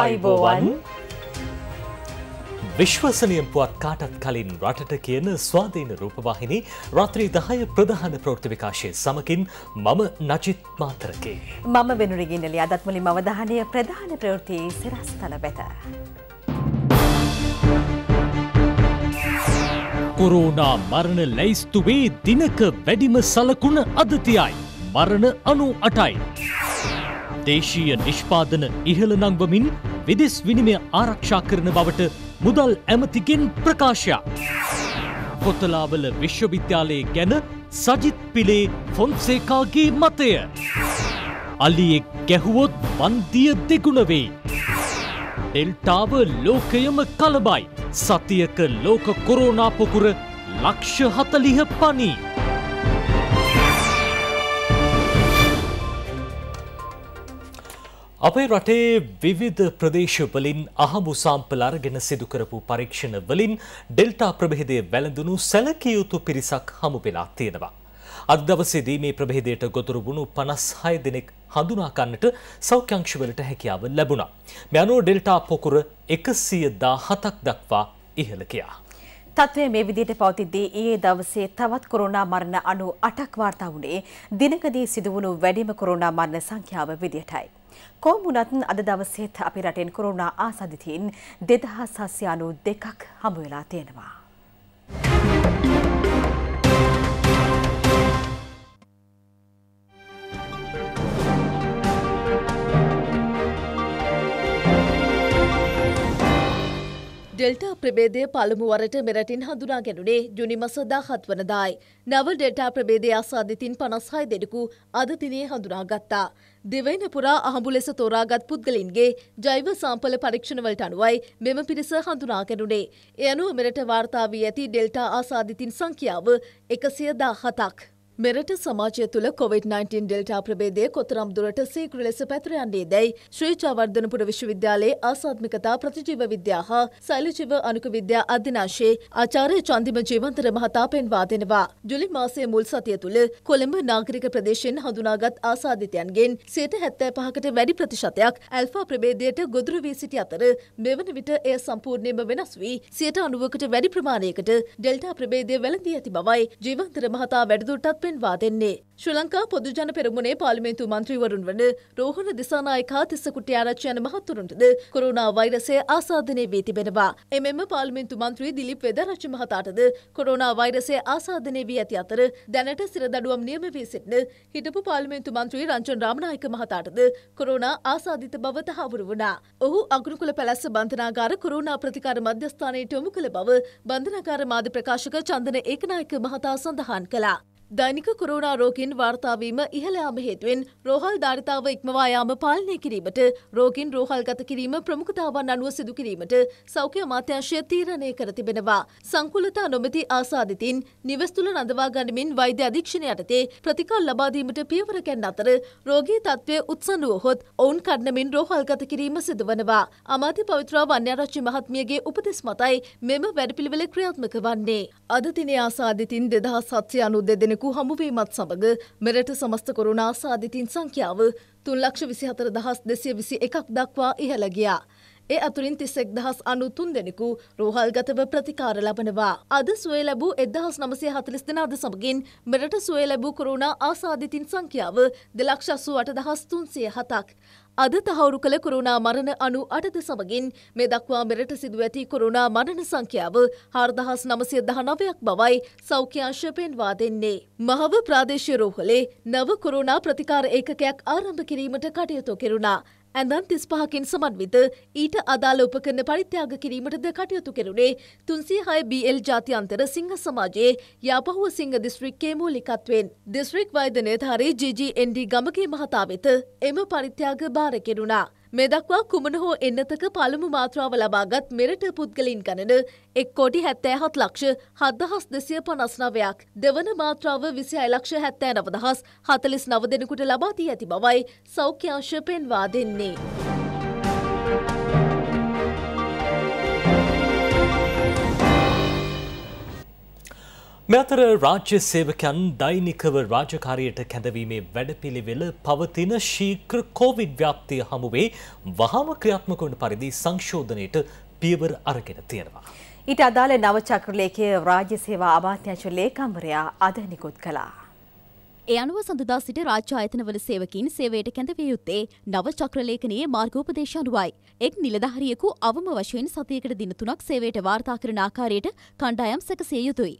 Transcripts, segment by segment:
අයිබෝවන් විශ්වසනයම් පුවත් කාටත් කලින් රටට කියන ස්වාධීන රූපවාහිනි රාත්‍රී දහය ප්‍රධාන ප්‍රෘති විකාශය සමකින් මම නජිත් මාතරකේ. මම වෙනුරගින්නලි අදත්මලි මවධානය ප්‍රධාන ප්‍රවෘතියේ සිරස්තල වෙත. කොරෝනා මරණ ලැයිස්තුවේ දිනක වැඩිම සලකුණ අදතියයි. මරණ අනු අටයි. දේශීය නිෂ්පාදන ඉහළ නංවමින් විදෙස් විනිමය ආරක්ෂා කරන බවට මුදල් ඇමතිගෙන් ප්‍රකාශයක්. කොතලාවල විශ්වවිද්‍යාලයේ ගැන සජිත් පිලේ ෆොන්සේකාගේ මතය. අලියෙක් ගැහුවොත් වන්දිය දෙගුණවෙයි. ඩෙල්ටාව ලෝකයම කලබයි සතියක ලෝක කොරෝනාපොකුර ලක්ෂ හතලිහ පනී. අපේ රටේ විවිධ ප්‍රදේශවලින් අහඹු සාම්පල අරගෙන සිදු කරපු පරීක්ෂණ වලින් ඩෙල්ටා ප්‍රභේදය වැළඳුණු සැලකිය යුතු පිරිසක් හමු වෙලා තියෙනවා. අද දවසේදී මේ ප්‍රභේදයට ගොදුරු වුණු 56 දෙනෙක් හඳුනා ගන්නට සෞඛ්‍යංශ වලට හැකියාව ලැබුණා. මේ අනුව ඩෙල්ටා පොකුර 117ක් දක්වා ඉහළ ගියා. තත්ත්වය මේ විදිහට පවතිද්දී ඊයේ දවසේ තවත් කොරෝනා මරණ 98ක් වාර්තා වුණේ දිනකදී සිදුවුණු වැඩිම කොරෝනා මරණ සංඛ්‍යාව විදිහටයි. කොහොමුණත් අද දවසේත් අපි රටෙන් කොරෝනා ආසාදිතයින් 2692ක් හමු වෙලා තියෙනවා. ඩෙල්ටා ප්‍රබේදය පළමුුවරට මෙරටින් හඳුනා ගැනුනේ ජුනි මසදා හත්වනදායි. නව ඩෙල්ටා ප්‍රබේදය අසාධිතින් පනස්හයි දෙඩකු අදතිනය හඳුනාගත්තා. දෙවයින පුරා අහඹු ලෙස තෝරාගත් පුද්ගලින්ගේ ජෛව සම්පල පරීක්ෂණවලට අනුවයි මෙම පිරිස හඳුනා ගැනුනේ. එයනුව මෙරට වාර්තාාවී ඇති ඩෙල්ටා ආසාධිතින් සංඛ්‍යාව එකසිය දා හතක්. මෙරට සමාජය තුළ COොVID-19 ඩෙල්ටා ප්‍රබේදය කොතරම් දුරට සීක්‍ර ලෙස පැතරයන්නේ දැයි ශ්‍රී චවර්ධනපුර විශ්වවිද්‍යාලයේ ආසාත්මිකතා ප්‍රතිජීව විද්‍යා හා සෛලජීව අනුක විද්‍යා අධ්‍යනාශයේ ආචාර්ය චන්දිම ජීවන්තර මහතා පෙන්වා දෙනවා. ජුලි මාසයේ මුල් සතිය තුළ කොළඹ නාගරික ප්‍රදේශයෙන් හඳුනාගත් ආසාධිතයන්ගෙන් සයට හැත්තෑ පහකට වැඩි ප්‍රතිශතයක් ඇල්ෆා ප්‍රබේදයට ගොදුරු වී සිටි අතර මෙවන විට එය සම්පූර්ණයම වෙනස් වී සියට අනුවකට වැඩි ප්‍රමාණයකට ඩෙල්ටා ප්‍රබේදය වැළඳී ඇති බවයි ජීවන්තර මහතා වැඩදුටත් පෙන්වා දෙන්නේ. ශ්‍රී ලංකා පොදුජන පෙරමුණේ පාර්ලිමේන්තු මන්ත්‍රීවරුන් වන රෝහණ දිසානායකා තිස්සකුට්ටි ආරච්චි යන මහතුරුන්ටද කොරෝනා වෛරසය ආසාදනය වී තිබෙනවා. එමෙන්ම පාර්ලිමේන්තු මන්ත්‍රී දිලිප් වෙදරච්චි මහතාටද කොරෝනා වෛරසය ආසාදනය වී ඇති අතර දැනට සිරදඩුවම් නියම වී සිටින හිටපු පාර්ලිමේන්තු මන්ත්‍රී රංජන් රාමනායක මහතාටද කොරෝනා ආසාධිත බව තහවුරු වුණා. ඔහු අගුණකුල පැලස්ස බන්ධනාගාර කොරෝනා ප්‍රතිකාර මධ්‍යස්ථානයට යොමු කළ බව බන්ධනාගාර මාධ්‍ය ප්‍රකාශක චන්දන ඒකනායක මහතා සඳහන් කළා. දෛනික කොරෝනා රෝගීන් වාර්තාවීම ඉහළ යාම හේතුවෙන් රෝහල් ධාරිතාව ඉක්මවා යාම පාලනය කිරීමට රෝගීන් රෝහල්ගත කිරීම ප්‍රමුඛතාවන් අනුව සිදු කිරීමට සෞඛ්‍ය අමාත්‍යාංශය තීරණය කර තිබෙනවා. සංකූලතා නොමැති ආසාදිතින් නිවෙස් තුල නඳවා ගනිමින් වෛද්‍ය අධීක්ෂණ යටතේ ප්‍රතිකාර ලබා දීමට පියවර ගන්න අතර රෝගී තත්ත්වය උත්සන්න වුවහොත් ඔවුන් කඩනමින් රෝහල්ගත කිරීම සිදුවනවා. අමාත්‍ය පවිත්‍රා වන්‍යාරච්චි මහත්මියගේ උපදෙස් මතයි මෙම වැඩපිළිවෙල ක්‍රියාත්මක වන්නේ. අද දිනේ ආසාදිතින් 2792 දෙනෙකු දෙනෙකු හමුවීමත් සමඟ මෙරට සමස්ත කොරුණා සාධිතින් සංඛ්‍යාව තුන් ලක්ෂ විසි හතර දහස් දෙසිය විසි එකක් දක්වා ඉහළගියා. ඒ අතුරින් තිස්සෙක් දහස් අනුතුන් දෙනෙකු රෝහල්ගතව ප්‍රතිකාර ලබනවා. අද සුවේ ලැබූ එදහස් නමසය හතලිස් දෙනාද සමගින් මෙරට සුවේ ලැබූ කොරුණා ආසාධිතින් සංඛ්‍යාව දෙලක්ෂස්සු අට දහස් තුන්සය හතක්. අද තහවුරු කළ කොරුණා මරණ අනු අටද සමගින් මේ දක්වා මෙරට සිදු ඇති කොරුණා මරණ සංඛ්‍යාව හාර්දහස් නමසය දහනවයක් බවයි සෞඛ්‍යංශ පෙන්වා දෙන්නේ. මහව ප්‍රාදේශය රෝහලේ නව කොරුණා ප්‍රතිකාර ඒකකයක් ආරම්භ කිරීමට කටයුතු කෙරුණා. ඇඳන් තිස්පහකින් සමන් විත ඊට අදාළ උපකරණ පරිත්‍යාග කිරීමටද කටයුතු කෙරුණේ තුන්සිය හය BL ජාතියන්තර සිංහ සමාජයේ යාපහුව සිංහ දිස්ත්‍රික්කේ මූලිකත්වෙන් දිස්ත්‍රික් වෛද නිලධාරී GGND ගමගේ මහතා වෙත එම පරිත්‍යාග බාර කෙරුණා. මේ දක්වා කුමන හෝ එන්නතක පළමු මාත්‍රාව ලබාගත් මෙරට පුද්ගලින් ගණන එක් කොටි හැත්තෑහත් ලක්ෂ හදදහස් දෙසිය පනස්නවයක් දෙවන මාත්‍රාව විසි අයලක්ෂ හැත්තෑ නවදහස් හතලිස් නව දෙනෙකුට ලබාදී ඇති බවයි සෞඛ්‍යංශ පෙන්වා දෙන්නේ. මෙතර රාජ්‍ය සේවකයන් දෛනිකව රාජකාරියට කැඳවීමේ වැඩපිළිවෙල පවතින ශීක්‍ර කෝවිඩ් ව්‍යාප්තිය හමුවේ වහාම ක්‍රියාත්මක වන පරිදි සංශෝධනයට පියවර අරගෙන තියෙනවා. ඊට අදාළ නව චක්‍රලේඛය රාජ්‍ය සේවා අමාත්‍යාංශ ලේකම්වරයා අද නිකුත් කළා. ඒ අනුව සඳදා සිට රාජ්‍ය ආයතනවල සේවකින් සේවයට කැඳවිය යුත්තේ නව චක්‍රලේඛනයේ මාර්ගෝපදේශ අනුවයි. එක් නිලධාරියෙකු අවම වශයෙන් සතියකට දින තුනක් සේවයට වාර්තා කරන ආකාරයට කණ්ඩායම් සැකසිය යුතුයි.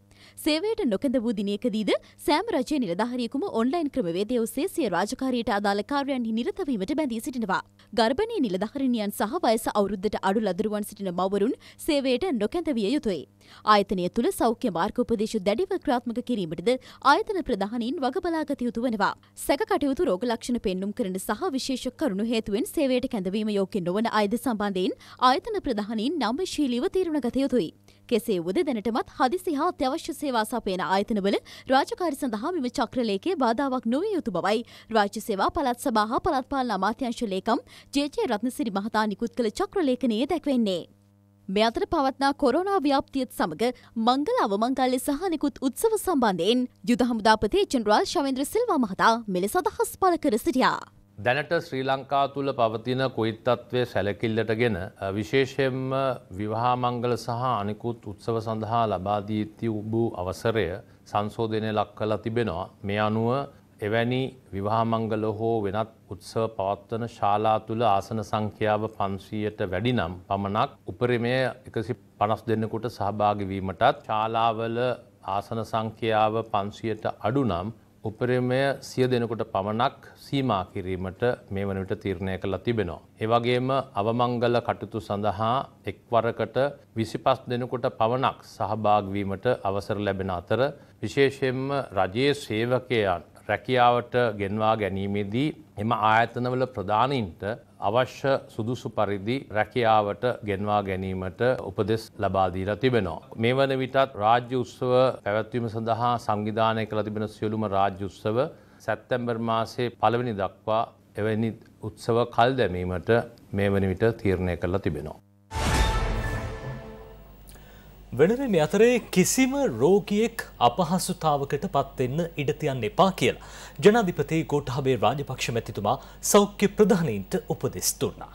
සේවයට නොකැඳ වූ දිනයකදීද සෑම රජයේ නිලධාරියෙකුම ඔන්ලයින් ක්‍රමවේදය ඔස්සේ සිය රාජකාරියට අදාළ කාර්යයන්හි නිරත වීමට බැඳී සිටිනවා. ගර්භණී නිලධාරිණියන් සහ වයස අවුරුද්දට අඩු ලදරුවන් සිටින මවවරුන් සේවයට නොකැඳ විය යුතුයි. ආයතනය තුළ සෞඛ්‍ය මාර්ග උපදේශ දැඩිව ක්‍රියාත්මක කිරීමටද ආයතන ප්‍රධානීන් වගබලාගත යුතු වෙනවා. සැක කටයුතු රෝග ලක්ෂණ පෙන්නුම් කරන සහ විශේෂ කරුණු හේතුවෙන් සේවයට කැඳවීම යෝග්‍ය නොවන අයද සම්බන්ධයෙන් ආයතන ප්‍රධානීන් නම්ශීලීව තීරණ ගත යුතුයි. කෙසේ වුද දැනටමත් හදිසි හා අත්‍යවශ්‍ය සේවා සපයන ආයතනවල රාජකාරි සඳහා මෙම චක්‍රලේඛයේ බාධාවක් නොවිය යුතු බවයි රාජ්‍ය සේවා පළාත් සභා හා පළාත් පාලන අමාත්‍යාංශ ලේකම් ජේ.ජේ. රත්නසිරි මහතා නිකුත් කළ චක්‍රලේඛනයේ දැක්වෙන්නේ. මේ අතර පවත්නා කොරෝනා ව්‍යාප්තියත් සමග මංගල අවමංගල්‍ය සහ නිකුත් උත්සව සම්බන්ධයෙන් යුද හමුදාපති ජෙනරාල් ශවේන්ද්‍ර සිල්වා මහතා මෙලෙස අදහස් පළ කර සිටියා. දැනට ශ්‍රී ලංකා තුළ පවතින කොයිත්තත්වය සැලකිල්ලට ගෙන විශේෂයෙන්ම විවාහමංගල සහ අනිකුත් උත්සව සඳහා ලබාදීත්‍ය වූ අවසරය සංශෝධනය ලක් කලා තිබෙනවා මේ අනුව එවැනි විවාහමංගල හෝ වෙනත් උත්සව පවත්වන ශාලා තුළ ආසන සංඛ්‍යාව පන්සීයට වැඩිනම් පමණක් උපරිමය එකසි පනස් දෙන්නකුට සහභාගිවීමටත් ශාලාවල ආසන සංඛ්‍යාව පන්සියට අඩුනම් උපරිමය සිය දෙනකුට පමණක් සීමා කිරීමට මේ වන විට තීරණය කළ තිබෙනවා. ඒවගේම අවමංගල කටයුතු සඳහා එක්වරකට විසිපස් දෙනකුට පමණක් සහභාගවීමට අවසර ලැබෙන අතර විශේෂයෙන්ම රජයේ සේවකයන් රැකියාවට ගෙන්වා ගැනීමේදී එම ආයතනවල ප්‍රධානීන්ට අවශ්‍ය සුදුසු පරිදි රැකියාවට ගෙන්වා ගැනීමට උපදෙස් ලබා දීලා තිබෙනවා. මේ වන විටත් රාජ්‍ය උත්සව පැවැත්වීම සඳහා සංවිධානය කළ තිබෙන සියලුම රාජ්‍ය උත්සව සැප්තැම්බර් මාසේ පළවෙනි දක්වා එවැනි උත්සව කල් දැමීමට මේ වන විට තීරණය කරලා තිබෙනවා. වෙනම මේ අතරේ කිසිම රෝගියෙක් අපහසුතාවකට පත්වෙන්න ඉඩතියන්න එපා කියලා. ජනාධිපති ගෝටහබේ රාජපක්ෂ මැතිතුමා සෞඛ්‍ය ප්‍රධානීන්ට උපදෙස් දුන්නා.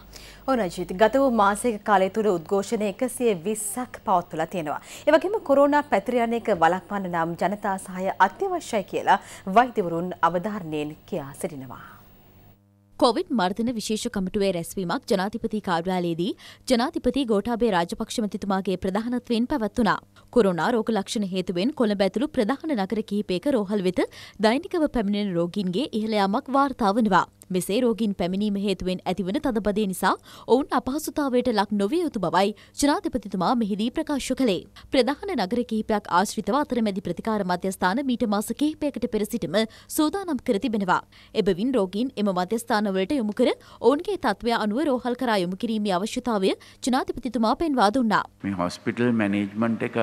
ඕනජීත ගත වූ මාසයක කාලය තුළ උද්ඝෝෂණ එකසිය විස්සක් පවත්තුලා තියෙනවා. එවගේම කොරෝනා පැතිරයන එක වලක්වන්න නම් ජනතා සහය අත්‍යවශ්‍යයි කියලා වෛද්‍යවරුන් අවධාරණයෙන් කියා සිටිනවා. කොවිඩ් මර්ධන විශේෂ කමිටුවේ රැස්වීමක් ජනාධිපති කාර්යාලයේදී ජනාධිපති ගෝඨාභය රාජපක්ෂ මැතිතුමාගේ ප්‍රධානත්වයෙන් පැවැත්වුණා. කොරෝනා රෝග ලක්ෂණ හේතුවෙන් කොළඹ ඇතුළු ප්‍රධාන නගර කිහිපයක රෝහල් වෙත දෛනිකව පැමිණෙන රෝගීන්ගේ ඉහළ යාමක් වාර්තා වනවා. මෙසේ රෝගීන් පැමිණීම හේතුවෙන් ඇතිවන තදබදය නිසා ඔවුන් අපහසුතාවයට ලක් නොවිය යුතු බවයි ජනාධිපතිතුමා මෙහිදී ප්‍රකාශ කළේ. ප්‍රධාන නගර කිහිපයක් ආශ්‍රිතව අතරමැදි ප්‍රතිකාර මධ්‍යස්ථාන මීට මාස කිහිපයකට පෙර සිටම සූදානම් කර තිබෙනවා. එබවින් රෝගීන් එම මධ්‍යස්ථානවලට යොමු කර ඔවුන්ගේ තත්ත්වය අනුව රෝහල් කරා යොමු කිරීමේ අවශ්‍යතාවය ජනාධිපතිතුමා පෙන්වා දුන්නා. මේ හොස්පිටල් මැනේජ්මන්ට් එක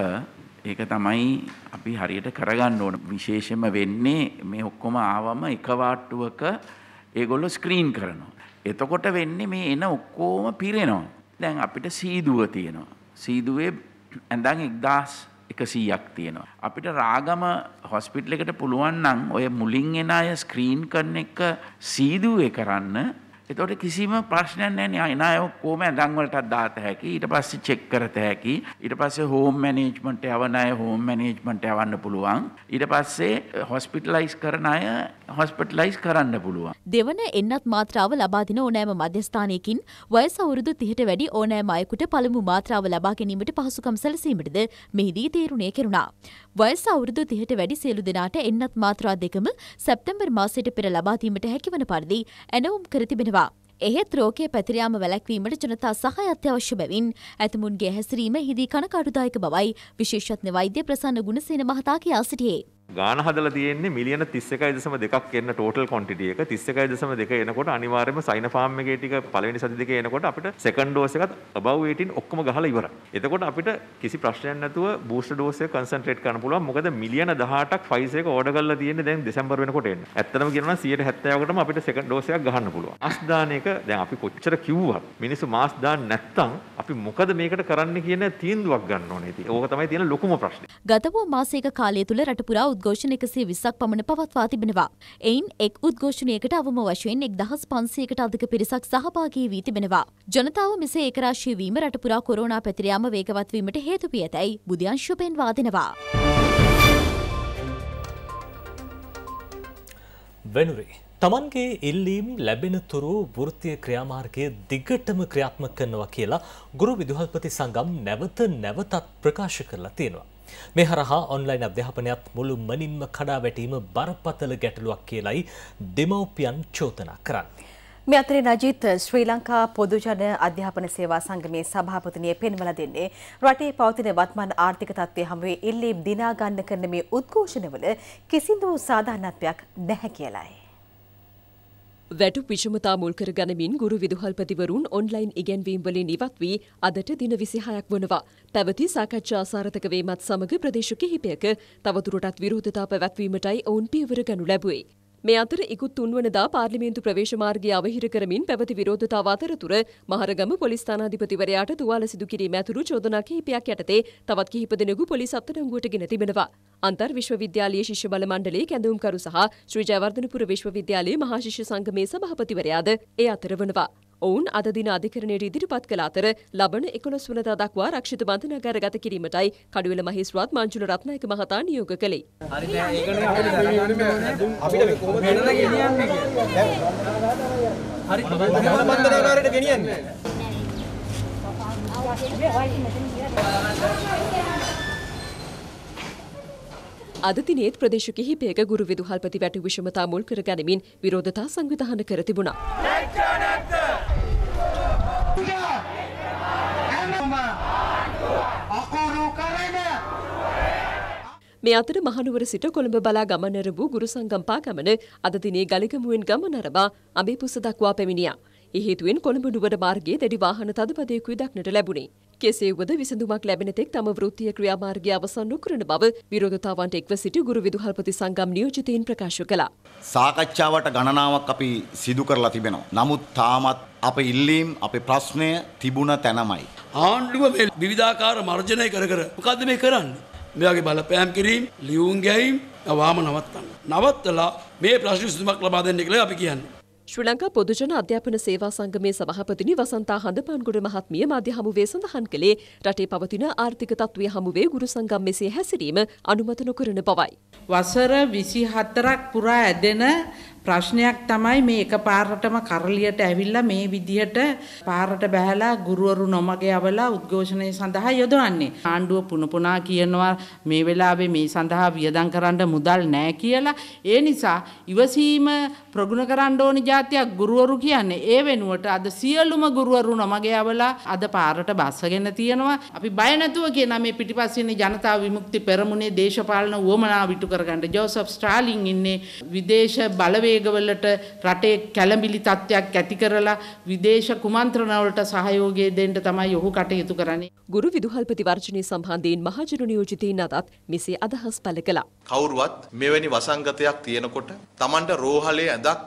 ඒක තමයි අපි හරියට කරගන්න ඕන විශේෂම වෙන්නේ මේ ඔක්කොම ආවම එක වාට්ටුවක ඒගොල්ලො ස්ක්‍රීන් කරනවා. එතකොට වෙන්නේ මේ එන ඔක්කෝම පිරෙනවා. දැන් අපිට සීදුව තියෙනවා. සීදුවේ ඇඳන් එක්දස් එකසීයක් තියෙනවා. අපිට රාගම හොස්පිටල එකට පුළුවන් නම් ඔය මුලින් එන අය ස්ක්‍රීන් කරන එක සීදුවේ කරන්න එතකොට කිසිම ප්‍රශ්නයක් නැහැ එන අය ඔක්කොම ඇඳන්වලටත් දාත හැකි ඊට පස්සේ චෙක් කරත හැකි ඊට පස්සේ හෝම් මැනේජ්මන්ට් යවන අය හෝම් මැනේජ්මන්ට් යවන්න පුළුවන් ඊට පස්සේ හොස්පිටලයිස් කරන අය හොස්පටලයිස් කරන්න පුළුවන්. දෙවන එන්නත් මාත්‍රාව ලබාදින ඕනෑම මධ්‍යස්ථානයකින් වයස අවුරුදු 30ට වැඩි ඕනෑම අයෙකුට පළමු මාත්‍රාව ලබා ගැනීමට පහසුකම් සැලසීමටද මෙහිදී තීරණය කෙරුණා. වයස අවුරුදු 30ට වැඩි සියලු දෙනාට එන්නත් මාත්‍රා දෙකම සැප්තැම්බර් මාසයට පෙර ලබා දීමට හැකිවන පරිදි ඇනවුම් කර තිබෙනවා. එහෙත් රෝකය පැතිරයාම වැලැක්වීමට ජනතා සහය අත්‍යවශ්‍ය බැවින් ඇතමුන්ගේ හැසිරීම හිදී කනකටුදායක බවයි විශේෂත්න වෛද්‍ය ප්‍රසන්න ගුණසේන මහතා කියා සිටියේ. ගාන හදල තියන්නේ මිලියන 31.2ක් එන්න ටෝටල් quantity එක 31.2 එනකොට අනිවාර්යයෙන්ම සයින ෆාම් එකේ ටික පළවෙනි සති දෙකේ එනකොට අපිට second dose එකත් above 18 ඔක්කොම ගහලා ඉවරයි. එතකොට අපිට කිසි ප්‍රශ්නයක් නැතුව booster dose එක concentrate කරන්න පුළුවන්. මොකද මිලියන 18ක් Pfizer එක order කරලා තියෙන්නේ දැන් දෙසැම්බර් වෙනකොට එන්න. ඇත්තටම කියනවා 170කටම අපිට second dose එකක් ගහන්න පුළුවන්. මාස් දාන එක දැන් අපි කොච්චර කිව්වත් මිනිස්සු මාස් දාන්න නැත්තම් අපි මොකද මේකට කරන්න කියන තීන්දුවක් ගන්න ඕනේ. ඒක තමයි තියෙන ලොකුම ප්‍රශ්නේ. ගත වූ මාසයක කාලය තුල රට පුරා උද්ඝෝෂණ එකසේ විස්සක් පමණ පවත්වා තිබෙනවා. එයින් එක් උද්ඝෝෂණයකට අවම වශයෙන් එක් දහස් පන්සියකට අධික පිරිසක් සහභාගී වී තිබෙනවා. ජනතාව මෙසේ ඒකරාශී වීම රටපුරා කොරෝනා පැතිරයාම වේගවත් වීමට හේතු වී ඇතැයි බුධ්‍යංශු පෙන්වා දෙනවා. වෙනුරේ තමන්ගේ ඉල්ලීම් ලැබෙන තුරු වෘත්තිය ක්‍රියාමාර්ගය දිගටම ක්‍රියාත්මක කරනවා කියලා ගුරු විදුහල්පති සංගම් නැවත නැවතත් ප්‍රකාශ කරලා තියෙනවා. මේ හරහා ඔන්ලයින් අධ්‍යාපනයත් මුළු මනින්ම කඩා වැටීම බරපතල ගැටලුවක් කියලයි දෙමව්පියන් චෝදනා කරන්නේ. මේ අතරේ නජීත් ශ්‍රී ලංකා පොදුජන අධ්‍යාපන සේවා සංගමේ සභාපතිනිය පෙන්වල දෙන්නේ රටේ පවතින වත්මන් ආර්ථික තත්ත්වය හමුවේ එල්ලීම් දිනා ගන්න කරන මේ උද්ඝෝෂණවල කිසිදු සාධාරණත්වයක් නැහැ කියලායි. වැටු විෂමතා මුල් කර ගනිමින් ගුරු විදුහල්පතිවරුන් ඔන්ලයින් ඉගැන්වීම් වලින් ඉවත් වී අදට දින 26ක් වනවා. පැවති සාකච්ඡා සාර්ථක වීමත් සමග ප්‍රදේශ කිහිපයක තවදුරටත් විරෝධතා පැවැත්වීමටයි ඔවුන් පියවර ගනු ලැබුවේ. මේ අතර ඉකුත් තුන්වනදා පාර්ලිමේන්තු ප්‍රවේශ මාර්ගය අවහිර කරමින් පැවති විරෝධතාව අතරතුර මහරගම පොලිස් ස්ථානාධිපතිවරයාට තුවාල සිදු කිරීම ඇතුළු චෝදනා කිහිපයක් යටතේ තවත් කිහිප දෙනෙකු පොලිස් අත්අඩංගුවට ගෙන තිබෙනවා. අන්තර් විශ්වවිද්‍යාලීය ශිෂ්‍ය බල මණ්ඩලයේ කැඳවුම්කරු සහ ශ්‍රී ජයවර්ධනපුර විශ්වවිද්‍යාලයේ මහා ශිෂ්‍ය සංගමේ සභාපතිවරයාද ඒ අතර වනවා. ඔවුන් අද දින අධිකරණයට ඉදිරිපත් කළ අතර ලබන 11 වනදා දක්වා රක්ෂිත බන්ධනාගාර ගත කිරීමටයි කඩුවෙල මහේස්ත්‍රාත් මංජුල රත්නායක මහතා නියෝග කළේ. හරි බන්ධනාගාරයට ගෙනියන්නේ. අද දිනේත් ප්‍රදේශ කිහිපයක ගුරු විදුහල්පති වැටි විෂමතා මුල් කර ගැනීමෙන් විරෝධතා සංවිධාන කර තිබුණා. මේ අතර මහනුවර සිට කොළඹ බලා ගමන රබූ ගුරු සංගම්පා ගමන අද දිනේ ගලිගමුවෙන් ගමන අරවා අඹේපුස දක්වා පැමිණියා. ඒ හේතුවෙන් කොළඹ නුවර මාර්ගයේ දැඩි වාහන තදබදයකුයි දක්නට ලැබුණේ. කෙසේ වුවද විසඳුමක් ලැබෙන තෙක් තම වෘත්තීය ක්‍රියාමාර්ගය අවසන් නොකරන බව විරෝධතාවන්ට එක්ව සිටි ගුරු විදුහල්පති සංගම් නියෝජිතයින් ප්‍රකාශ කළා. සාකච්ඡාවට ගණනාවක් අපි සිදු කරලා තිබෙනවා. නමුත් තාමත් අප ඉල්ලීම් අපේ ප්‍රශ්නය තිබුණ තැනමයි. ආණ්ඩුව මේ විවිධාකාර මර්ජනය කර කර මොකද්ද මේ කරන්නේ? මෙයාගේ බලපෑම් කිරීම ලියුම් ගැයීම් වාම නවත්තන්න. නවත්තලා මේ ප්‍රශ්න විසඳුමක් ලබා දෙන්න කියලා අපි කියන්නේ. ශ්‍රී ලංකා පොදුජන අධ්‍යාපන සේවා සංගමේ සභාපතිනි වසන්තා හඳපන්ගොඩ මහත්මිය මාධ්‍ය හමුවේ සඳහන් කළේ රටේ පවතින ආර්ථික තත්ත්වය හමුවේ ගුරු සංගම් මෙසේ හැසිරීම අනුමත නොකරන බවයි. වසර 24ක් පුරා ඇදෙන ප්‍රශ්නයක් තමයි මේ එකපාරටම කරලියට ඇවිල්ලා මේ විදිහට පාරට බහැලා ගුරුවරු නොමග යවලා උද්ඝෝෂණය සඳහා යොදවන්නේ. ආණ්ඩුව පුන පුනා කියනවා මේ වෙලාවේ මේ සඳහා වියදම් කරන්න මුදල් නැහැ කියලා. ඒ නිසා ඉවසීම ප්‍රගුණ කරන්න ඕනි જાතියක් ගුරුවරු කියන්නේ. ඒ වෙනුවට අද සියලුම ගුරුවරු නොමග යවලා අද පාරට බස්සගෙන තියෙනවා. අපි බය නැතුව කියනවා මේ පිටිපස්සින් ජනතා විමුක්ති පෙරමුණේ දේශපාලන උවමනා විතු කරගන්න ජෝසප් ස්ටාලින් ඉන්නේ විදේශ බලවේග ආවේගවලට රටේ කැළඹිලි තත්ත්වයක් ඇති කරලා විදේශ කුමන්ත්‍රණවලට සහයෝගය දෙන්න තමයි ඔහු කටයුතු කරන්නේ. ගුරු විදුහල්පති වර්ජනය සම්බන්ධයෙන් මහජන නියෝජිතයින් අතත් මෙසේ අදහස් පළ කළා. කවුරුවත් මෙවැනි වසංගතයක් තියෙනකොට Tamanට රෝහලේ ඇඳක්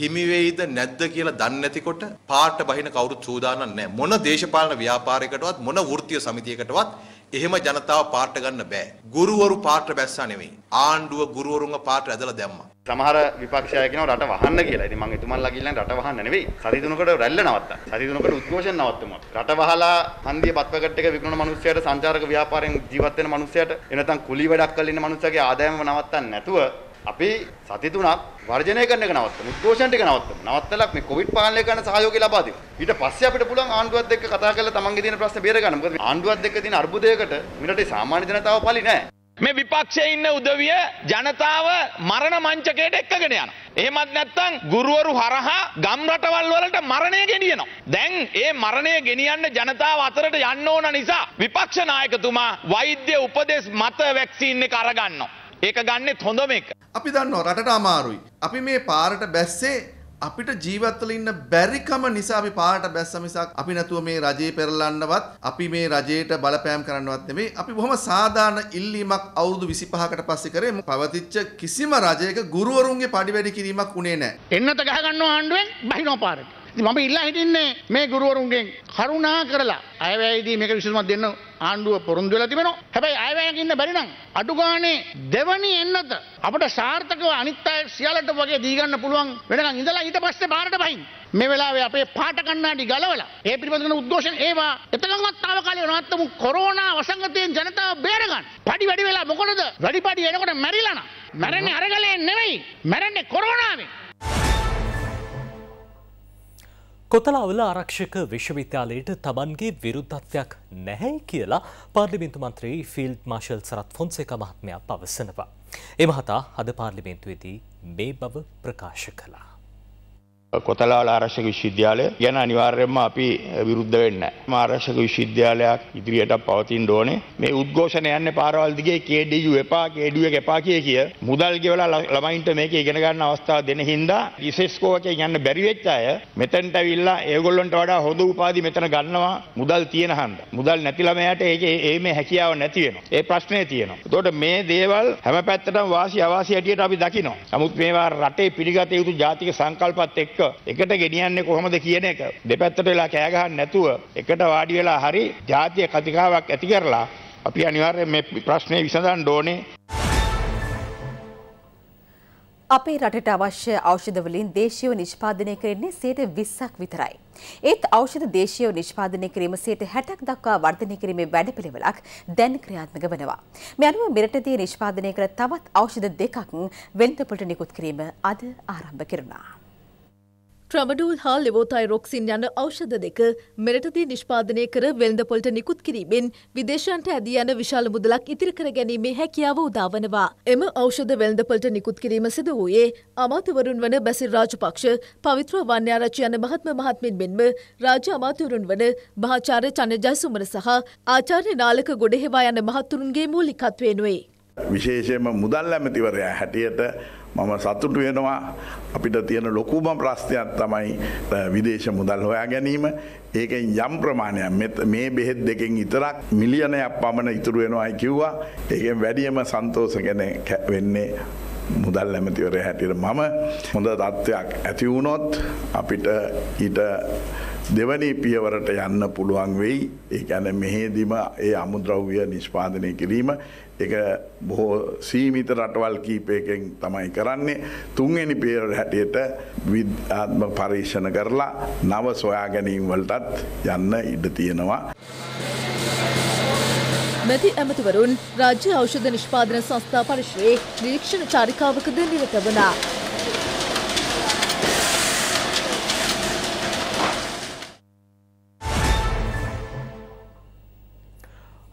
හිමි වෙයිද නැද්ද කියලා දන්නේ නැතිකොට පාට බහින කවුරුත් සූදානම් නැහැ. මොන දේශපාලන ව්‍යාපාරයකටවත් මොන වෘත්තීය සමිතියකටවත් එහෙම ජනතාව පාට ගන්න බෑ. ගුරුවරු පාට බැස්සා නෙවෙයි. ආණ්ඩුව ගුරුවරුන්ව පාට ඇදලා දැම්මා. සමහර විපක්ෂය කියනවා රට වහන්න කියලා. ඉතින් මම එතුමන්ලා කියන්නේ රට වහන්න නෙවෙයි. සති තුනකට රැල්ල නවත්තා. සති තුනකට උද්ඝෝෂණ නවත්තමු. රට වහලා හන්දිය පත්වකට එක විකුණන මිනිස්සයාට සංචාරක ව්‍යාපාරයෙන් ජීවත් වෙන මිනිස්සයාට එනතම් කුලී වැඩක් කරලා ඉන්න මිනිස්සයාගේ ආදායම නවත්තන්න නැතුව අපි සති තුනක් වර්ජනය කරන එක නවත්තමු. උද්ඝෝෂණ ටික නවත්තමු. නවත්තලා මේ කොවිඩ් පාලනය කරන සහයෝගය ලබා දෙමු. ඊට පස්සේ අපිට පුළුවන් ආණ්ඩුවත් එක්ක කතා කරලා තමන්ගේ තියෙන ප්‍රශ්න බේර ගන්න. මොකද ආණ්ඩුවත් එක්ක තියෙන අර්බුදයකට මිරටේ සාමාන්‍ය ජනතාව පලි නෑ. මේ විපක්ෂයේ ඉන්න උදවිය ජනතාව මරණ මංචකයට එක්කගෙන යනවා. එහෙමත් නැත්නම් ගුරුවරු හරහා ගම් රටවල් වලට මරණය ගෙනියනවා. දැන් ඒ මරණය ගෙනියන්න ජනතාව අතරට යන්න ඕන නිසා විපක්ෂ නායකතුමා වෛද්‍ය උපදෙස් මත වැක්සින් එක අරගන්නවා. ඒක ගන්නෙත් හොඳම එක. අපි දන්නවා රටට අමාරුයි. අපි මේ පාරට බැස්සේ අපිට ජීවත්වල ඉන්න බැරිකම නිසා අපි පාරට බැස්ස මිසක් අපි නැතුව මේ රජේ පෙරලන්නවත් අපි මේ රජයට බලපෑම් කරන්නවත් නෙමෙයි. අපි බොහොම සාදාන ඉල්ලීමක් අවුරුදු 25කට පස්සේ කරේ. පවතිච්ච කිසිම රජයක ගුරුවරුන්ගේ පඩිවැඩි කිරීමක් උනේ නැහැ. එන්නත ගහ ගන්නවා ආණ්ඩුවෙන් බහිනවා පාරට. මම ඉල්ලා හිටින්නේ මේ ගුරුවරුන්ගෙන් කරුණා කරලා අයවැයේදී මේක විසඳුමක් දෙන්න ආණ්ඩුව පොරොන්දු වෙලා තිබෙනවා. හැබැයි අයවැයක් ඉන්න බැරි නම් අඩු ගානේ දෙවනි එන්නත අපිට සාර්ථකව අනිත් අය සියලට වගේ දී ගන්න පුළුවන් වෙනකන් ඉඳලා ඊට පස්සේ බාරට බහින්. මේ වෙලාවේ අපේ පාට කණ්ණාඩි ගලවලා ඒ පිළිබඳව උද්ඝෝෂණ ඒවා එතනවත් తాවකාලිකව නවත්තමු කොරෝනා වසංගතයෙන් ජනතාව බේර ගන්න. පඩි වැඩි වෙලා මොකටද? වැඩි පඩි එනකොට මැරිලා නා. මැරෙන්නේ අරගලයෙන් නෙවෙයි. මැරෙන්නේ කොරෝනාවෙන්. කොතලාවල ආරක්ෂක විශ්වවිද්‍යාලයට තමන්ගේ විරුද්ධත්වයක් නැහැයි කියලා පාර්ලිමින්තු මන්ත්‍රී ෆිල්ඩ් මාශල් සරත් ෆොන්සේක මහත්මයා පවසනවා. එමහතා අද පාර්ලිමේන්තුවේදී මේ බව ප්‍රකාශ කළා. කොතලාල ආරශ්ක විශ්විද්‍යාලය ගැන අනිවාර්යෙන්ම අපි විරුද්ධ වෙන්න. ආරශ්ක විශ්විද්‍යාලයක් ඉදිරියට පවතින් ඕනේ මේ උද්ඝෝෂණ යන්න පාරවල්දිගේ KDU එපා KDU එපා කිය කිය මුදල් ගෙවලා ළමයින්ට මේක ඉගෙන ගන්න අවස්ථාව දෙන හින්දා ඉසෙස්කෝක යන්න බැරි වෙච්ච අය මෙතෙන්ට ඇවිල්ලා ඒගොල්ලන්ට වඩා හොඳ උපාධි මෙතන ගන්නවා මුදල් තියෙන හන්ද. මුදල් නැති ළමයාට ඒකේ ඒ මේ හැකියාව නැති වෙනවා. ඒ ප්‍රශ්නේ තියෙනවා. එතකොට මේ දේවල් හැම පැත්තටම වාසි අවාසි හැටියට අපි දකිනවා. නමුත් මේවා රටේ පිළිගත යුතු ජාතික සංකල්පත් එක්ක එක්ක එකට ගෙනියන්නේ කොහොමද කියන එක දෙපැත්තට වෙලා කෑ ගහන්න නැතුව එකට වාඩි වෙලා හරි ජාතිය කතිකාවක් ඇති කරලා අපි අනිවාර්යෙන් මේ ප්‍රශ්නේ විසඳන්න ඕනේ අපේ රටට අවශ්‍ය ඖෂධවලින් දේශීයව නිෂ්පාදනය කරන්නේ 120ක් විතරයි. ඒත් ඖෂධ දේශීයව නිෂ්පාදනය කිරීම 60ක් දක්වා වර්ධනය කිරීමේ වැඩපිළිවෙලක් දැන් ක්‍රියාත්මක වෙනවා. මේ අනුව මෙරටදී නිෂ්පාදනය කළ තවත් ඖෂධ දෙකක් වෙළඳපොළට නිකුත් කිරීම අද ආරම්භ කෙරුණා. ට්‍රමඩූල් හා ලෙවෝතයිරොක්සින් යන ඖෂධ දෙක මෙරටදී නිෂ්පාදනය කර වෙළඳ පොලට නිකුත් කිරීමෙන් විදේශයන්ට ඇදී යන විශාල මුදලක් ඉතිරි කර ගැනීමේ හැකියාව උදාවනවා. එම ඖෂධ වෙළඳ පොලට නිකුත් කිරීම සිදු වූයේ අමාත්‍යවරුන් වන බැසිල් රාජපක්ෂ, පවිත්‍ර වන්‍යාරච්චි යන මහත්ම මහත්මින් මෙන්ම රාජ්‍ය අමාත්‍යවරුන් වන මහාචාර්ය චන්ද්‍ර ජයසුමන සහ ආචාර්ය නාලක ගොඩහේවා යන මහත්තුරුන්ගේ මූලිකත්වයෙනුයි. විශේෂයෙන්ම මුදල් ඇමතිවරයා හැටියට මම සතුටු වෙනවා අපිට තියෙන ලොකුම ප්‍රශ්නයක් තමයි විදේශ මුදල් හොයා ගැනීම ඒකෙන් යම් ප්‍රමාණයක් මේ බෙහෙත් දෙකෙන් ඉතරක් මිලියනයක් පමණ ඉතුරු වෙනවායි කිව්වා ඒකෙන් වැඩියම සන්තෝෂ කෙනෙක් වෙන්නේ මුදල් ඇමතිවරයා හැටියට මම හොඳ තත්ත්වයක් ඇති වුණොත් අපිට ඊට දෙවනි පියවරට යන්න පුළුවන් වෙයි ඒ කියන්නේ මෙහෙදිම ඒ අමුද්‍රව්‍ය නිෂ්පාදනය කිරීම එක බොහෝ සීමිත රටවල් කීපයකෙන් තමයි කරන්නේ තුන්වෙනි පේර හැටියට විද්‍යාත්ම පරීක්ෂණ කරලා නව සොයා ගැනීම් වලටත් යන්න ඉඩ තියෙනවා. මැති ඇමතිවරුන් රාජ්‍ය ඖෂධ නිෂ්පාදන සංස්ථා පරිශ්‍රයේ නිරීක්ෂණ චාරිකාවකද නිරත වනා.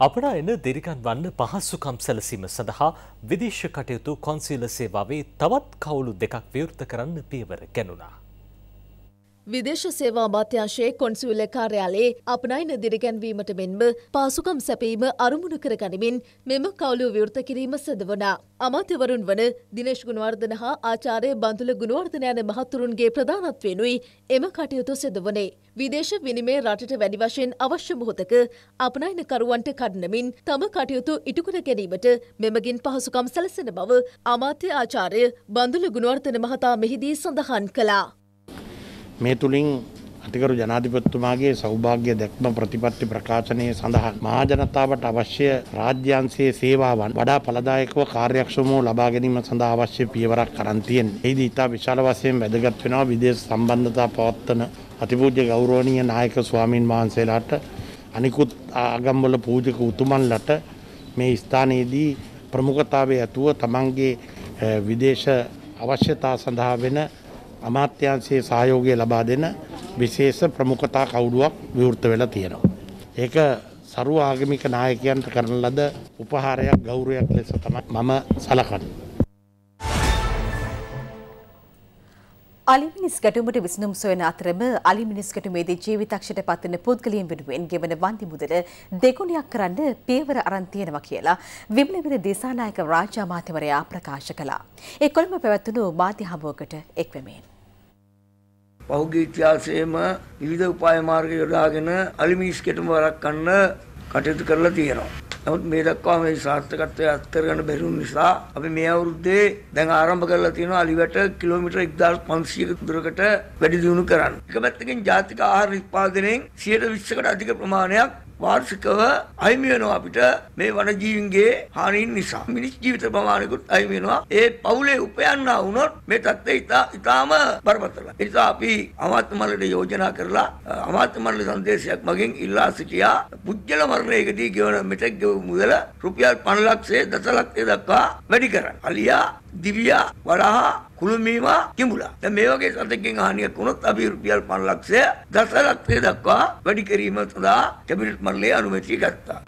අපරායන දිරිගන් වන්න පහස්සුකම් සැලසීම සඳහා විදේශ කටයුතු කොන්සිල සේවාවේ තවත් කවුලු දෙකක් විවෘත කරන්න පියවර ගැනුණා. විදේශ සේවා අමාත්‍යංශයේ කොන්සිල් කාර්යාලයේ අපනයින දිරිගැන්වීමට මෙන්ම පාසුකම් සැපීම අරමුණු කර ගනිමින් මෙම කවුලු විවෘත කිරීම සඳවනා. අමාත්‍යවරුන් වන දිනේශ් ගුණවර්ධන හා ආචාර්ය බන්තුල ගුණවර්ධන යන මහතුරුන්ගේ ප්‍රධානත්වෙනුයි එම කටයුතු සිදුවනේ. විදේශ විනිමය රටට වැඩි වශයෙන් අවශ්‍ය මොහොතක අපනයනකරුවන්ට කඩනමින් තම කටයුතු ඉටුකර ගැනීමට මෙමගින් පහසුකම් සැලසෙන බව අමාත්‍ය ආචාර්ය බඳුළු ගුණවර්තන මහතා මෙහිදී සඳහන් කළා. මේ තුළින් අතිකරු ජනාධිපතිතුමාගේ සෞභාග්‍ය දැක්ම ප්‍රතිපත්ති ප්‍රකාශනය සඳහා මහජනතාවට අවශ්‍ය රාජ්‍යන්සේ සේවාවන් වඩා පළදායකව කාර්යක්ෂමව ලබා ගැනීම සඳහා අවශ්‍ය පියවරක් කරන් තියෙනවා. ඒදී ඉතා විශාල වශයෙන් වැදගත් වෙනවා විදේශ සම්බන්ධතා පවත්වන අතිපූජ්‍ය ගෞරවනීය නායක ස්වාමින් වහන්සේලාට අනිකුත් ආගම්වල පූජක උතුමන්ලට මේ ස්ථානයේදී ප්‍රමුඛතාවයේ ඇතුව තමන්ගේ විදේශ අවශ්‍යතා සඳහා වෙන අමාත්‍යංශයේ සහයෝගය ලබා දෙන විශේෂ ප්‍රමුඛතා කවුඩුවක් විවෘත වෙලා තියෙනවා. ඒක සරු ආගමික නායකයන්ට කරන ලද උපහාරයක් ගෞරවයක් ලෙස තමයි මම සලකන්නේ. අලිමිනිස් ගැටුමට විසඳුම් සොයන අතරම අලිමිනිස් ගැටුමේදී ජීවිතක්ෂයට පත්වන පුද්ගලයන් වෙනුවෙන් ගෙවන වන්දි මුදල දෙගුණයක් කරන්න පියවර අරන් තියෙනවා කියලා විමලවිර දේශානායක රාජ්‍ය අමාත්‍යවරයා ප්‍රකාශ කළා. ඒ කොළඹ පැවැත්වුණු මාධ්‍ය හමුවකට එක්වමින්. පහුගිය ඉතිහාසයේම විවිධ උපාය මාර්ග යොදාගෙන අලිමිනිස් ගැටුම වළක්වන්න කටයුතු කරලා තියෙනවා. නමුත් මේ දක්වා මේ සාර්ථකත්වය අත්කරගන්න බැරිුන් නිසා අපි මේ අවුරුද්දේ දැන් ආරම්භ කරලා තියෙනවා අලිවැට කිලෝමීටර් 1500ක දුරකට වැඩි දියුණු කරන්න. එක පැත්තකින් ජාතික ආහාර නිෂ්පාදනයෙන් 120කට අධික ප්‍රමාණයක් වාර්ෂිකව අයිමි වෙනවා අපිට මේ වනජීවීන්ගේ හානීන් නිසා. මිනිස් ජීවිත ප්‍රමාණයකුත් අයිමි වෙනවා. ඒ පවුලේ උපයන්නා වුණොත් මේ தත්ත්වය ඉතාම බරපතලයි. ඒ නිසා අපි අමාත්‍ය මණ්ඩලයට යෝජනා කරලා අමාත්‍ය මණ්ඩල සංදේශයක් මගින් ඉල්ලා සිටියා පුජ්‍යල මරණයකදී ගෙවන මෙතෙක් ගෙවූ මුදල රුපියල් 5 ලක්ෂය දස ලක්ෂය දක්වා වැඩි කරන්න. අලියා දිව්‍යා වරහා කුළුමීමා කිඹුලා. දැන් මේ වගේ සතෙක්ගෙන් හානියක් වුණොත් අපි රුපියල් 5 ලක්ෂය දසලක්ෂය දක්වා වැඩි කිරීම සඳහා කැබිනට් මණ්ඩලය අනුමැතිය ගත්තා.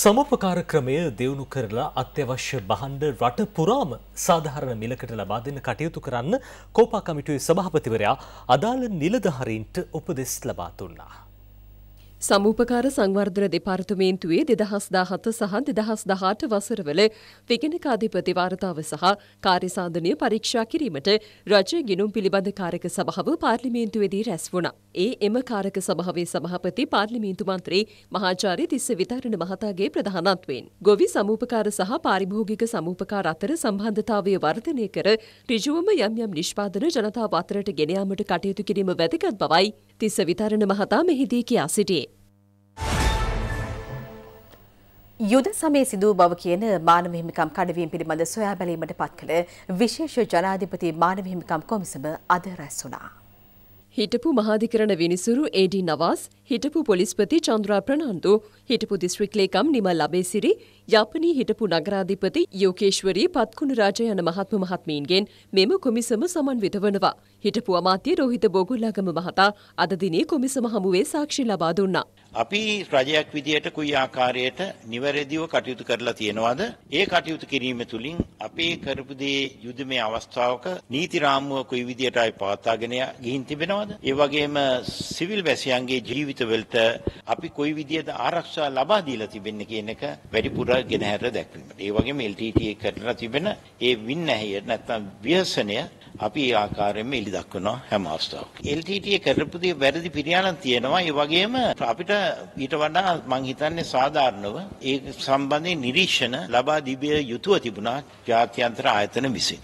සමපකාර ක්‍රමය දෙවුණු කරලා අත්‍යවශ්‍ය බහන්ඩ රට පුරාම සාධාරණ මිලකට ලබා දෙන්න කටයුතු කරන්න කෝපා කමිටුවේ සභාපතිවරයා අදාළ නිලධහරින්ට උපදෙස් ලබා තුන්නා. සමූපකාර සංවර්ධන දෙපාර්තමේන්තුවේ දෙදහස් දාහත සහ දෙදහස් දහාට වසරවල විගෙනකාධිපති වාර්තාව සහ කාර්යසාධනය පරීක්ෂා කිරීමට රජ ගිනුම් පිළිබඳ කාරක සභාව පාර්ලිමේන්තුවේදී රැස් වුණා. ඒ එම කාරක සභාවේ සභාපති පාර්ලිමේන්තු මන්ත්‍රී මහාචාර්ය තිස්ස විතරණ මහතාගේ ප්‍රධානත්වයෙන්. ගොවි සමූපකාර සහ පාරිභෝගික සමූපකාර අතර සම්බන්ධතාවය වර්ධනය කර ඍජුවම යම් යම් නිෂ්පාදන ජනතාව අතරට ගෙන යාමට කටයුතු කිරීම වැදගත් බවයි තිස්ස විතරණ මහතා මෙහිදී කියා සිටියේ. යුද සමය සිදු බව කියන මානව හිමිකම් කඩවීම පිළිබඳ සොයා බැලීමට පත් කළ විශේෂ ජනාධිපති මානව හිමිකම් කොමිසම අද රැස් වුණා. හිටපු මහාධිකරණ විනිසුරු ඒඩ නවාස් හිටපු පොලිස්පති චන්ද්‍රා ප්‍රනන්දු හිටපු දිස්ත්‍රික් ලේකම් නිමල් අබේසිරි යාපනී හිටපු නගරාධිපති යෝකේශ්වරී පත්කුණරාජ යන මහත්ම මහත්මීන්ගෙන් මෙම කොමිසම සමන්විත වනවා. හිටපු අමාත්‍ය රෝහිත බෝගුල්ලාගම මහතා අද දිනේ කොමිසම හමුවේ සාක්ෂි ලබා දුන්නා. අපි රජයක් විදියට කුයි ආකාරයට නිවැරදිව කටයුතු කරලා තියෙනවද? ඒ කටයුතු කිරීම තුළින් අපේ කරපු දේ යුදමේ අවස්ථාවක නීති රාමුව කුයි විදියටයි පවත්වාගෙන ගිහින් තිබෙනවද? ඒ වගේම සිවිල් වැසියන්ගේ ජීවිතවලට අපි කුයි විදියට ආරක්ෂා ලබා දීලා තිබෙන්නේ කියන එක වැඩිපුර ගෙනහැර දැක්වීමට. ඒ වගේම LTT කරලා තිබෙන ඒ වින්නැහිය නැත්නම් ව්‍යසනය අපි ඒ ආකාරයෙන්ම ඉලි දක්වනවා හැම අවස්ථාවක. LTT කරපු දේ වැරදි පිරියානම් තියෙනවා. ඒ වගේම අපිට ඊට වඩා මං හිතන්නේ සාධාරණව ඒ සම්බන්ධයෙන් නිරීක්ෂණ ලබා දීබිය යුතුව තිබුණා ජාත්‍යන්තර ආයතන විසින්.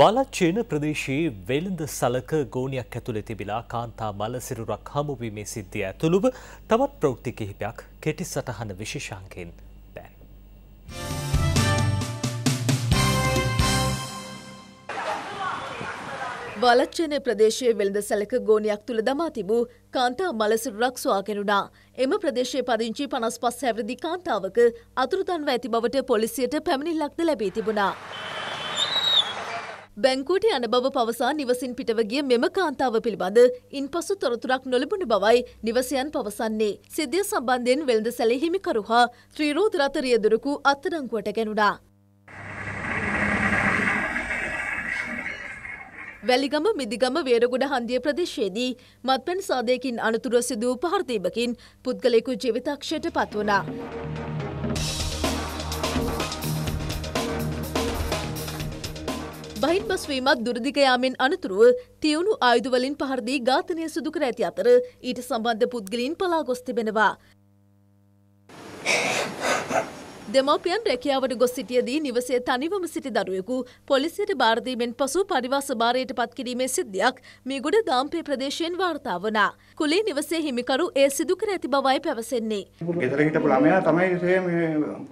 වලච්චේන ප්‍රදේශයේ වෙළඳ සලක ගෝනයක් ඇතුළෙ තිබිලා කාන්තා මලසිරුරක් හමුවීමේ සිද්ධිය ඇතුළුව තවත් ප්‍රෞක්ති කිහිපයක් කෙටි සටහන විශේෂාංකයෙන් දැන්. වලච්චන ප්‍රදේශයේ වෙළඳ සැලක ගෝනයක් තුළ දමා තිබූ කාන්තා මලසිරුරක් සොයාගෙනුණා. එම ප්‍රදේශයේ පදිංචි පනස් පස් හැවිරදි කාන්තාවක අතුරුදන්ව ඇති බවට පොලිසියට පැමිණිල්ලක්ද ලැබී තිබුණා. බැංකුවට යන බව පවසා නිවසින් පිටවගිය මෙම කාන්තාව පිළිබඳ ඉන් පසු තොරතුරක් නොලබුණ බවයි නිවසයන් පවසන්නේ. සිද්ධිය සම්බන්ධයෙන් වෙළඳ සැලෙහිමිකරු හා ත්‍රීරෝධ රථ රියදුරකු අත්අඩංගුවට ගැනුණා. වැලිගම මිදිගම වේරගුඩ හන්දිය ප්‍රදේශයේදී මත්පැන් සාදයකින් අනතුරුව සිදූ පහරදීමකින් පුද්ගලයෙකු ජීවිතක්ෂයට පත්වනා. බහින් බස්වීමත් දුරදිගයාමෙන් අනතුරුව තියුණු ආයුධවලින් පහරදී ඝාතනය සිදු කර ඇති අතර ඊට සම්බන්ධ පුද්ගලින් පලා ගොස් තිබෙනවා. දෙමව්පියන් රැකියාවට ගොස් සිටියදී නිවසේ තනිවම සිටි දරුවෙකු පොලිසියට භාරදීමෙන් පසු පරිවාස භාරයට පත්කිරීමේ සිද්ධියක් මේ ගොඩ දාම්පේ ප්‍රදේශයෙන් වාර්තා වනා. කුලේ නිවසේ හිමිකරු ඒ සිදු කර ඇති බවයි පැවසෙන්නේ. ගෙදර හිටපු ළමයා තමයි සේම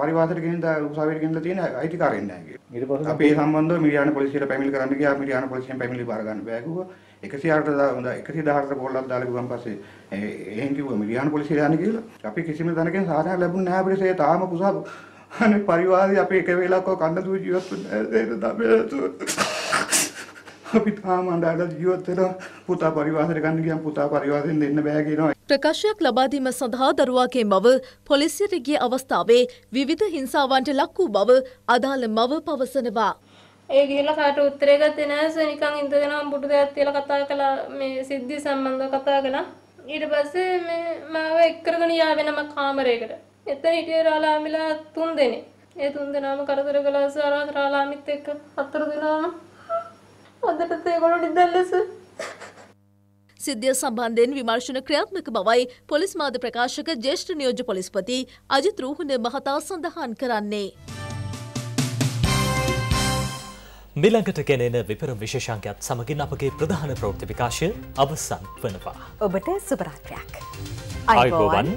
පරිවාසයට ගෙනින්දා උසාවියට ගෙනින්දා තියෙන අයිතිකාරයෙන් නැහැ. ඊට පස්සේ අපි මේ සම්බන්ධව මිරියාන පොලිසියට පැමිණිලි කරන්න ගියා මිරියාන පොලිසියෙන් පැමිණිලි බාර ගන්න බෑ කිව්වා. 108 හොඳ 118 පොල්ලක් දාලා ගිහුවන් පස්සේ එහෙන් කිව්වා මිලියන පොලිසිය යන්න කියලා. අපි කිසිම තැනකින් සාහනයක් ලැබුණේ නැහැ අපිට. ඒ තාම කුසා අනේ පරිවාරي අපි එක වෙලාවක කන්න දුව ජීවත් වෙන්නේ අපි තාම අඬලා ජීවත් වෙනවා. පුතා පරිවාසයට ගන්න ගියම් පුතා පරිවාසයෙන් දෙන්න බෑ කියනවා. ප්‍රකාශයක් ලබා දීම සඳහා දරුවාගේ මව පොලිසියට ගිය අවස්ථාවේ විවිධ හිංසාවන්ට ලක් වූ බව අදාළ මව පවසනවා. ඒ ගිහිල්ලා කාට උත්තරේ ගත්තේ නැහැ. නිකන් ඉඳගෙන අම්බුඩු දෙයක් තියලා කතා කළා මේ සිද්ධි සම්බන්ධව කතා කළා. ඊට පස්සේ මේ මාව එක් කරගෙන යා වෙනම කාමරයකට. එතන හිටියේ රාලාමිලා තුන් දෙනෙක්. ඒ තුන් දෙනාම කරදර කළා සාරා රාලාමිත් එක්ක හතර දෙනාම. හොඳට තේගොල්ලෝ නිදැල්ලස. සිද්ධිය සම්බන්ධයෙන් විමර්ශන ක්‍රියාත්මක බවයි පොලිස් මාධ්‍ය ප්‍රකාශක ජේෂ්ඨ නියෝජ්‍ය පොලිස්පති අජිත් රූහණ මහතා සඳහන් කරන්නේ. මෙළඟට ගෙනෙන විපරම් විශේෂංකයක්ත් සමගින් අපගේ ප්‍රධාන ප්‍රෞෘති විකාශය අවසන් වනවා. ඔබට සුපරාත්‍රයක්. අයිබෝවන්!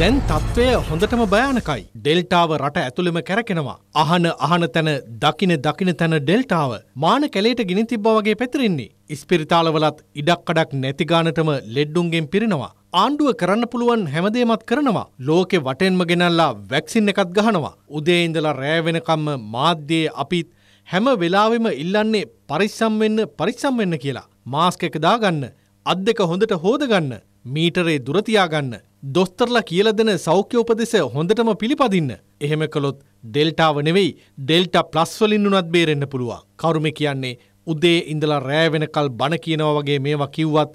දැන් තත්ත්වය හොඳටම භයානකයි. ඩෙල්ටාව රට ඇතුළෙම කැරකෙනවා. අහන අහන තැන දකින දකින තැන ඩෙල්ටාව මාන කැලේට ගිනි තිබ්බ වගේ පැතිරෙන්නේ. ඉස්පිරිතාලවලත් ඉඩක් කඩක් නැති ගානටම ලෙඩ්ඩුන්ගෙන් පිරෙනවා. ආණ්ඩුව කරන්න පුළුවන් හැමදේමත් කරනවා. ලෝකෙ වටෙන්ම ගෙනල්ලා වැක්සින් එකත් ගහනවා. උදේ ඉඳලා රෑ වෙනකම්ම මාධ්‍යයේ අපිත් හැම වෙලාවෙම ඉල්ලන්නේ පරිස්සම් වෙන්න පරිස්සම් වෙන්න කියලා. මාස්ක් එක දාගන්න, අත් දෙක හොඳට හොදගන්න, මීටරේ දුර තියාගන්න දොස්තරලා කියල දෙන සෞඛ්‍ය උපදෙස හොඳටම පිළිපදින්න. එහෙම කළොත් ඩෙල්ටාව නෙවෙයි ඩෙල්ට ප්ලස්වලින් වුනත් බේරෙන්න්න පුළුවන්. කරුම කියන්නේ උදේ ඉඳලා රෑවෙනකල් බණ කියනවා වගේ මේවා කිව්වත්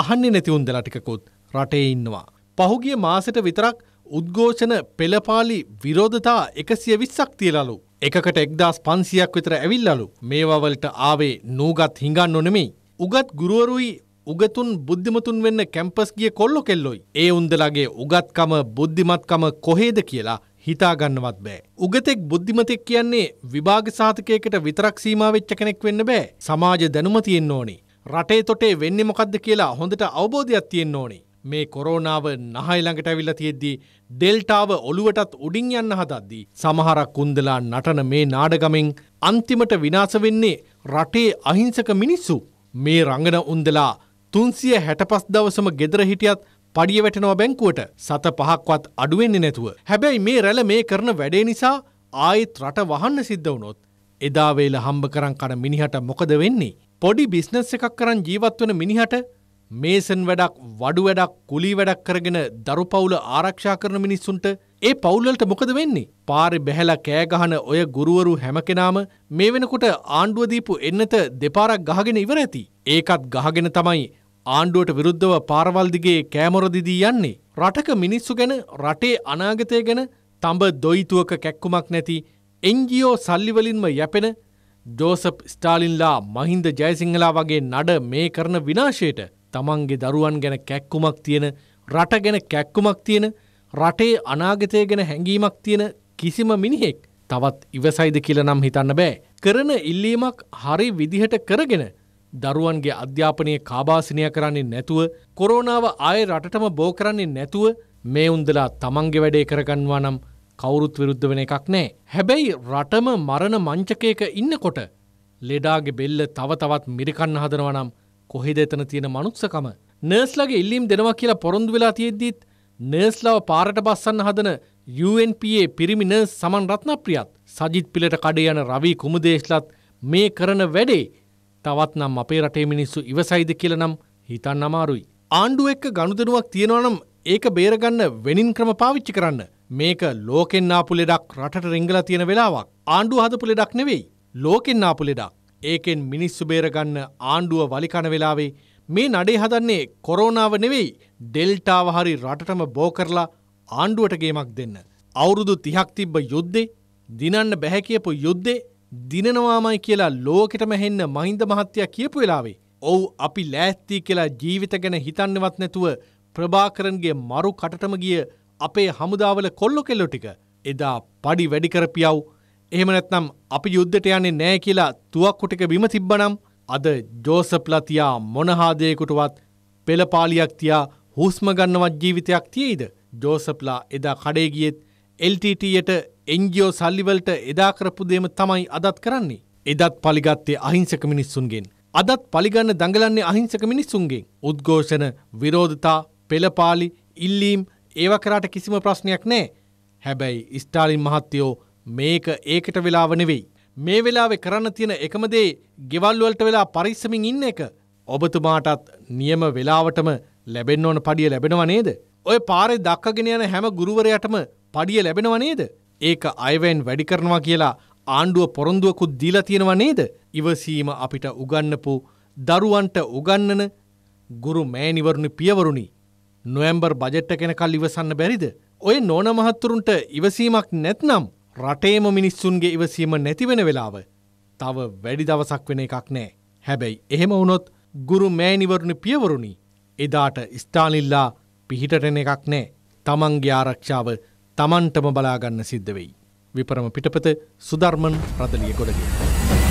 අහන්නේ නැතිවුන්දලා ටිකකුත් රටේ ඉන්නවා. පහුගිය මාසට විතරක් උද්ඝෝෂණ පෙළපාලි විරෝධතා එකසිය විස්සක් තියලලු. එකකට එක්දස් පන්සියක් විතර ඇවිල්ලලු මේවාවලට ආවේ නූගත් හිඟන්න නොනෙමෙයි. උගත් ගුරුවරුයි උගතුන් බුද්ධිමතුන් වෙන්න කැම්පස් ගිය කොල්ලො කෙල්ලොයි. ඒ උන්දලගේ උගත්කම බුද්ධිමත්කම කොහේද කියලා හිතාගන්නවත් බෑ. උගතෙක් බුද්ධිමතෙක් කියන්නේ විභාග සාධකයකට විතරක් සීමාවෙච්ච කෙනෙක් වෙන්න බෑ. සමාජ දැනුම තියෙන්න ඕනි. රටේ තොටේ වෙන්නේ මොකද්ද කියලා හොඳට අවබෝධයක් තියෙන්න ඕනි. මේ කොරෝනාව නහයි ළඟට ඇවිල්ලා තියෙද්දී ඩෙල්ටාව ඔලුවටත් උඩින් යන්න හදද්දී සමහරක් කුන්දලා නටන මේ නාඩගමෙන් අන්තිමට විනාශ වෙන්නේ රටේ අහිංසක මිනිස්සු මේ රංගන උන්දලා තුන්සිය හැටපස් දවසම ගෙදර හිටියත් පඩිය වැටෙනවා බැංකුවට සත පහක්වත් අඩුවෙන්නේ නැතුව. හැබැයි මේ රැල මේ කරන වැඩේ නිසා ආයෙත් රට වහන්න සිද්ධ වුණොත්. එදාවේල හම්බ කරන් කන මිනිහට මොකද වෙන්නේ. පොඩි බිස්නස් එකක් කරන් ජීවත් වන මිනිහට මේසන් වැඩක් වඩු වැඩක් කුලි වැඩක් කරගෙන දරු පවුල ආරක්ෂා කරන මිනිස්සුන්ට ඒ පවුල්ලට මොකද වෙන්නේ? පාරි බැහැල කෑගහන ඔය ගුරුවරු හැම කෙනාම මේ වෙනකොට ආණ්ඩුව දීපු එන්නත දෙපාරක් ගහගෙන ඉවර ඇති. ඒකත් ගහගෙන තමයි ආණ්ඩුවට විරුද්ධව පාරවල් දිගේ කෑමොර දිදී යන්නේ රටක මිනිස්සු ගැන රටේ අනාගතය ගැන තඹ දොයිතුවක කැක්කුමක් නැති එන්ජියෝ සල්ලිවලින්ම යැපෙන ජෝසප් ස්ටාලින්ලා මහින්ද ජයසිංහලා වගේ නඩ මේ කරන විනාශයට තමන්ගේ දරුවන් ගැන කැක්කුමක් තියෙන රට ගැන කැක්කුමක් තියෙන රටේ අනාගතය ගැන හැඟීමක් තියෙන කිසිම මිනිහෙක් තවත් ඉවසයිද කියල නම් හිතන්න බෑ. කරන ඉල්ලීමක් හරි විදිහට කරගෙන දරුවන්ගේ අධ්‍යාපනය කාබාසිනය කරන්නේ නැතුව කොරෝනාව ආය රටම බෝ කරන්නේ නැතුව මේ උන්දලා තමන්ගේ වැඩේ කරගන්නවා නම් කවුරුත් විරුද්ධ වෙන එකක් නෑ. හැබැයි රටම මරණ මංචකයක ඉන්නකොට ලෙඩාගේ බෙල්ල තව තවත් මිරිකන්න හදනවා නම් කොහෙද එතන තියෙන මනුක්සකම. නර්ස්ලගේ ඉල්ලීම් දෙනවා කියලා පොරොන්දු වෙලා තියෙද්දිත් නර්ස්ලාව පාරට බස්සන්න හදන UNPA පිරිමි නර්ස් සමන් රත්නප්‍රියත් සජිත් පිලට කඩේ යන රවී කුමුදේශලත් මේ කරන වැඩේ තවත් නම් අපේ රටේ මිනිස්සු ඉවසයිද කියල නම් හිතන්න අමාරුයි. ආණ්ඩුව එක්ක ගණුදනුවක් තියෙනවනම් ඒක බේරගන්න වෙනින් ක්‍රම පාවිච්චි කරන්න. මේක ලෝකෙන් නාපු ලෙඩක් රටට රිංගල තියෙන වෙලාවක්. ආණ්ඩුව හදපු ලෙඩක් නෙවෙයි. ලෝකෙන් නාපු ලෙඩක්. ඒකෙන් මිනිස්සු බේරගන්න ආණ්ඩුව වලිකන වෙලාවේ මේ නඩේ හදන්නේ කොරෝනාව නෙවෙයි ඩෙල්ටාව හරි රටටම බෝ කරලා ආණ්ඩුවට ගේමක් දෙන්න. අවුරුදු තිහක් තිබ්බ යුද්ධේ දිනන්න බැහැ කියපු යුද්ධේ දිනනවාමයි කියලා ලෝකෙට මැහෙන්න මහින්ද මහත්තයා කියපු වෙලාවේ. ඔවු අපි ලෑස්ති කියලා ජීවිත ගැන හිතන්නවත් නැතුව ප්‍රභාකරන්ගේ මරු කටටම ගිය අපේ හමුදාවල කොල්ලො කෙල්ලො ටික එදා පඩි වැඩිකරපියව් එහෙම නැත්නම් අපි යුද්ධට යන්නේ නෑ කියලා තුවක්කුටික බිම තිබ්බනම් අද ජෝසප්ලතියා මොනහාදයකුටුවත් පෙළපාලියක් තියා හුස්ම ගන්නවත් ජීවිතයක් තියෙයිද. ජෝසප්ලා එදා කඩේගියෙත් LTTයට එන්ජෝ සල්ලිවලට එදා කරපු දේම තමයි අදත් කරන්නේ. එදත් පලිගත්තේ අහිංසක මිනිස්සුන්ගෙන්. අදත් පලිගන්න දඟලන්නේ අහිංසක මිනිස්සුන්ගෙන්. උද්ඝෝෂණ, විරෝධතා, පෙළපාලි, ඉල්ලීම් ඒව කරාට කිසිම ප්‍රශ්නයක් නෑ. හැබැයි ස්ටාලින් මහත්තයෝ මේක ඒකට වෙලාව නෙවෙයි. මේ වෙලාවේ කරන්න තියෙන එකම දේ ගෙවල් වලට වෙලා පරිස්සමින් ඉන්න එක. ඔබතුමාටත් නියම වෙලාවටම ලැබෙන්න ඕන පඩිය ලැබෙනව නේද? ඔය පාරේ දක්කගෙන යන හැම ගුරුවරයටම පඩිය ලැබෙනව නේද? ඒක අයවැයෙන් වැඩි කරනවා කියලා ආණ්ඩුව පොරොන්දුවකුත් දීලා තියෙනවා නේද? ඉවසීම අපිට උගන්වපු දරුවන්ට උගන්නන ගුරු මෑණිවරුනි පියවරුනි නොවැම්බර් බජට් එක එනකල් ඉවසන්න බැරිද? ඔය නෝන මහත්තුරුන්ට ඉවසීමක් නැත්නම් රටේම මිනිස්සුන්ගේ ඉවසීම නැති වෙන වෙලාව තව වැඩි දවසක් වෙන එකක් නෑ. හැබැයි එහෙම වුණොත් ගුරු මෑණිවරුනි පියවරුනි එදාට ස්ටාලිල්ලා පිහිටට එන එකක් නෑ. තමන්ගේ ආරක්ෂාව තමන්ටම බලාගන්න සිද්ධ වෙයි. විපරම පිටපත සුධර්මන් රදලිය ගොඩගිය.